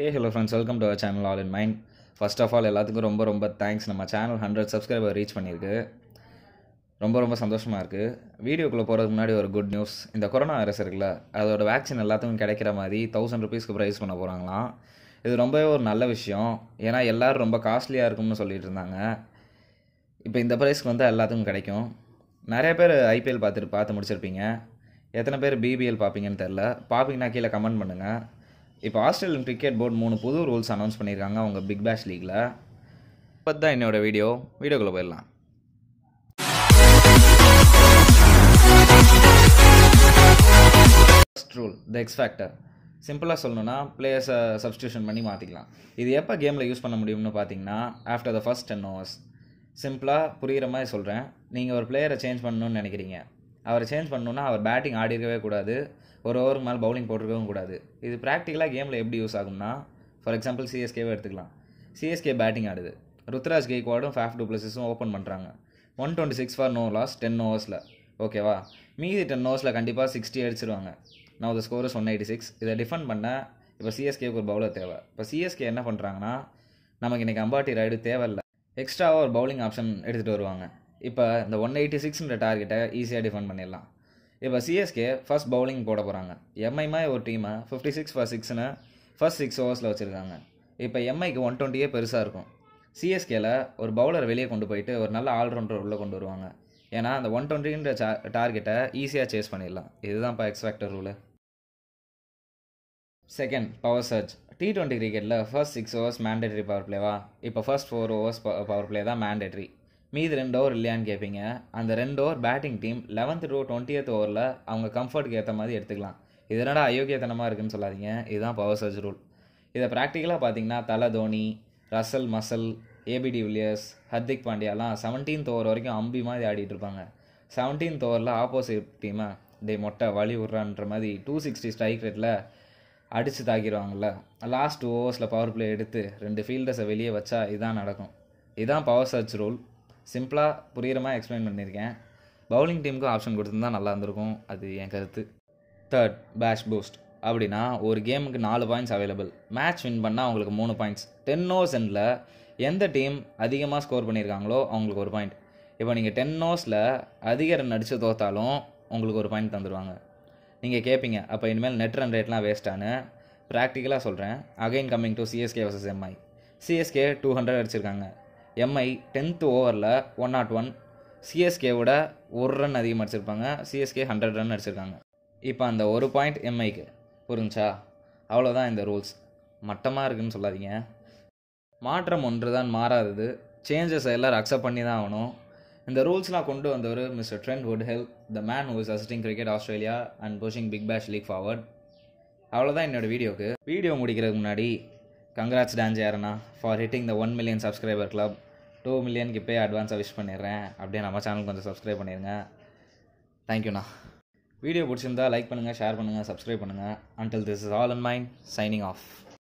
A hello friends welcome to our channel All in Mind first of all எல்லாத்துக்கும் ரொம்ப ரொம்ப thanks நம்ம channel hundred subscriber reach பண்ணியிருக்கு ரொம்ப ரொம்ப சந்தோஷமாக இருக்குது வீடியோக்குள்ளே போகிறதுக்கு முன்னாடி ஒரு குட் நியூஸ் இந்த கொரோனா வைரஸ் இருக்குல்ல அதோட வேக்சின் எல்லாத்துக்கும் கிடைக்கிற மாதிரி தௌசண்ட் ருபீஸ்க்கு ப்ரைஸ் பண்ண போகிறாங்களாம் இது ரொம்பவே ஒரு நல்ல விஷயம் ஏன்னா எல்லோரும் ரொம்ப காஸ்ட்லியாக இருக்கும்னு சொல்லிட்டு இருந்தாங்க இப்போ இந்த ப்ரைஸ்க்கு வந்து எல்லாத்துக்கும் கிடைக்கும் நிறைய பேர் ஐபிஎல் பார்த்துட்டு பார்த்து முடிச்சிருப்பீங்க எத்தனை பேர் பிபிஎல் பார்ப்பீங்கன்னு தெரில பார்ப்பீங்கன்னா கீழே கமெண்ட் பண்ணுங்கள் இப்போ ஆஸ்திரேலியன் கிரிக்கெட் போர்டு மூணு புது ரூல்ஸ் அனௌன்ஸ் பண்ணியிருக்காங்க அவங்க பிக் பேஷ் லீக்ல இப்போ தான் என்னோட வீடியோ வீடியோக்குள்ளே போயிடலாம் first rule the X factor சிம்பிளாக சொல்லணுன்னா பிளேயர்ஸை சப்ஸ்டியூஷன் பண்ணி மாற்றிக்கலாம் இது எப்போ கேமில் யூஸ் பண்ண முடியும்னு பார்த்தீங்கன்னா after the first ten hours சிம்பிளாக புரிகிற மாதிரி சொல்கிறேன் நீங்கள் ஒரு பிளேயரை சேஞ்ச் பண்ணணும்னு நினைக்கிறீங்க அவரை சேஞ்ச் பண்ணணுன்னா அவர் பேட்டிங் ஆடிருக்கவே கூடாது ஒரு ஓவருக்கு மேலே பவுலிங் போட்டிருக்கவும் கூடாது இது ப்ராக்டிக்கலாக கேமில் எப்படி யூஸ் ஆகும்னா ஃபார் எக்ஸாம்பிள் சிஎஸ்கேவை எடுத்துக்கலாம் சிஎஸ்கே பேட்டிங் ஆடுது ருத்ராஜ் கெய்க்வாடும் ஃபேஃப் ப்ளஸஸும் ஓப்பன் பண்ணுறாங்க one twenty six for no loss ten ஓவர்ஸில் ஓகேவா மீதி டென் ஓவர்ஸில் கண்டிப்பாக சிக்ஸ்டி அடிச்சிருவாங்க நான் ஒரு ஸ்கோர் ஒன் எயிட்டி சிக்ஸ் இதை டிஃபெண்ட் பண்ண இப்போ சிஎஸ்கேக்கு ஒரு பவுலர் தேவை இப்போ சிஎஸ்கே என்ன பண்ணுறாங்கன்னா நமக்கு இன்றைக்கி அம்பாட்டி ரைடு தேவையில்லை எக்ஸ்ட்ராவாக ஒரு பவுலிங் ஆப்ஷன் எடுத்துகிட்டு வருவாங்க இப்போ இந்த ஒன் எயிட்டி சிக்ஸ்ன்ற டார்கெட்டை ஈஸியாக டிஃபெண்ட் பண்ணிடலாம் இப்போ சிஎஸ்கே ஃபஸ்ட் பவுலிங் போட போகிறாங்க எம்ஐமா ஒரு டீமை ஃபிஃப்டி சிக்ஸ் ஃபர் சிக்ஸ்னு ஃபஸ்ட் சிக்ஸ் ஓவர்ஸில் வச்சுருக்காங்க இப்போ எம்ஐக்கு ஒன் டுவெண்ட்டியே பெருசாக இருக்கும் சிஎஸ்கேல ஒரு பவுலர் வெளியே கொண்டு போயிட்டு ஒரு நல்ல ஆல்ரவுண்டர் உள்ளே கொண்டு வருவாங்க ஏன்னா அந்த ஒன் டுவெண்ட்டின்ற டார்கெட்டை ஈஸியாக சேஸ் பண்ணிடலாம் இதுதான்ப்பா எக்ஸ்பேக்டர் ரூலு செகண்ட் பவர் சர்ச் டி டுவெண்ட்டி கிரிக்கெட்டில் first six overs mandatory power பிளேவா இப்போ first four overs power play தான் மேண்டேட்ரி மீதி ரெண்டு ஓவர் இல்லையான்னு கேட்பீங்க அந்த ரெண்டு over batting team eleventh to twentieth ஓவரில் அவங்க கம்ஃபர்ட்டுக்கு ஏற்ற மாதிரி எடுத்துக்கலாம் இதனால் அயோக்கியத்தனமாக இருக்குதுன்னு சொல்லாதீங்க இதுதான் பவர் சர்ஜ் ரூல் இதை ப்ராக்டிக்கலாக பார்த்தீங்கன்னா தலை Dhoni Russell muscle ABD Villiers Hardik பாண்டியாலாம் செவன்டீன்த் ஓவர் வரைக்கும் அம்பி மாதிரி ஆடிட்டு இருப்பாங்க செவன்டீன்த் ஓவரில் ஆப்போசிட் டீமை டே மொட்டை வழி விட்றான்ற மாதிரி டூ சிக்ஸ்டி ஸ்ட்ரைக் ரேட்டில் அடித்து தாக்கிடுவாங்கள்ல லாஸ்ட் ஓவர்ஸில் பவர் பிளே எடுத்து ரெண்டு ஃபீல்டர்ஸை வெளியே வச்சா இதான் நடக்கும் இதுதான் பவர் சர்ச் ரூல் சிம்பிளாக புரிகிற மாதிரி எக்ஸ்பிளைன் பண்ணியிருக்கேன் பவுலிங் டீமுக்கு ஆப்ஷன் கொடுத்துருந்தா நல்லா இருந்திருக்கும் அது என் கருத்து தேர்ட் பேஷ் பூஸ்ட் அப்படின்னா ஒரு கேமுக்கு நாலு பாயிண்ட்ஸ் அவைலபிள் மேட்ச் வின் பண்ணால் அவங்களுக்கு மூணு பாயிண்ட்ஸ் டென் ஓவர்ஸ் எண்டில் எந்த டீம் அதிகமாக ஸ்கோர் பண்ணியிருக்காங்களோ அவங்களுக்கு ஒரு பாயிண்ட் இப்போ நீங்கள் டென் ஓவர்ஸில் அதிக ரன் அடித்து தோத்தாலும் உங்களுக்கு ஒரு பாயிண்ட் தந்துடுவாங்க நீங்கள் கேட்பீங்க அப்போ இனிமேல் நெட் ரன் ரேட்லாம் வேஸ்ட்டானு ப்ராக்டிக்கலாக சொல்கிறேன் again coming to CSK versus MI CSK two hundred அடிச்சிருக்காங்க எம்ஐ டென்த்து ஓவரில் ஒன் நாட் ஒன் சிஎஸ்கேவோட ஒரு ரன் அதிகமாக அடிச்சிருப்பாங்க சிஎஸ்கே ஹண்ட்ரட் ரன் அடிச்சிருக்காங்க இப்போ அந்த ஒரு பாயிண்ட் எம்ஐக்கு புரிஞ்சா அவ்வளோதான் இந்த ரூல்ஸ் மட்டமாக இருக்குதுன்னு சொல்லாதீங்க மாற்றம் ஒன்று தான் மாறாதது சேஞ்சஸ் எல்லோரும் அக்செப்ட் பண்ணி தான் ஆகணும் இந்த ரூல்ஸ்லாம் கொண்டு வந்தவர் mister Trent Woodhill the man who is assisting Cricket Australia and pushing Big Bash League forward அவ்வளோதான் என்னோடய வீடியோவுக்கு வீடியோ முடிக்கிறதுக்கு முன்னாடி கங்க்ராட்ஸ் டான்ஸ் யாருன்னா for hitting the one million subscriber club two மில்லியனுக்கு இப்போ அட்வான்ஸாக விஷ் பண்ணிடுறேன் அப்படியே நம்ம சேனல் கொஞ்சம் சப்ஸ்கிரைப் பண்ணிடுங்க தேங்க்யூண்ணா வீடியோ பிடிச்சிருந்தா லைக் பண்ணுங்கள் ஷேர் பண்ணுங்கள் சப்ஸ்கிரைப் பண்ணுங்கள் until this is All in Mind signing of